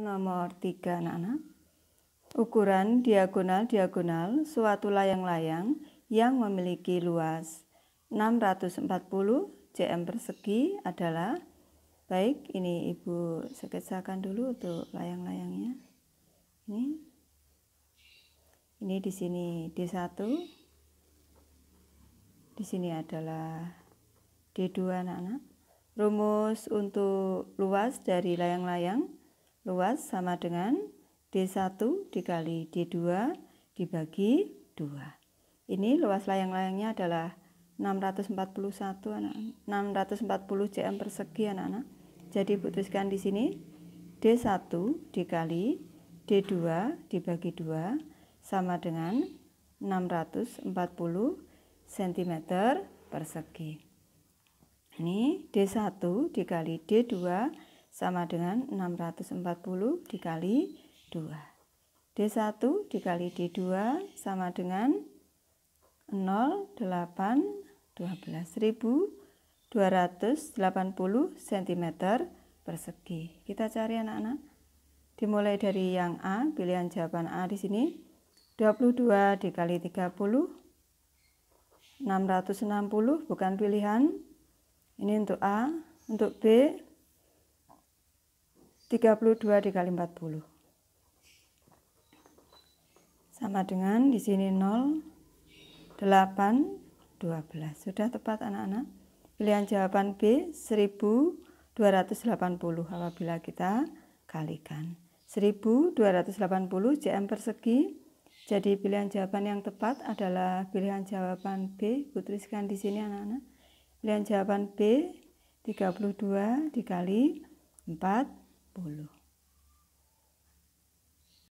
Nomor 3 anak-anak. Ukuran diagonal-diagonal suatu layang-layang yang memiliki luas 640 cm persegi adalah baik ini Ibu sekecahkan dulu untuk layang-layangnya. Ini. Ini di sini D1. Di sini adalah D2 anak-anak. Rumus untuk luas dari layang-layang Luas sama dengan D1 dikali D2 dibagi 2. Ini luas layang-layangnya adalah 641 anak 640 cm persegi anak-anak. Jadi putuskan di sini D1 dikali D2 dibagi 2 sama dengan 640 cm persegi. Ini D1 dikali D2 sama dengan 640 dikali 2. D1 dikali D2 sama dengan 08 12, 280 cm persegi. Kita cari anak-anak. Dimulai dari yang A, pilihan jawaban A di sini 22 dikali 30 660 bukan pilihan. Ini untuk A, untuk B 32 dikali 40 sama dengan di sini 0 8 12 sudah tepat anak-anak pilihan jawaban B 1280 apabila kita kalikan 1280 cm persegi jadi pilihan jawaban yang tepat adalah pilihan jawaban B putriskan di sini anak-anak pilihan jawaban B 32 dikali 4 polo.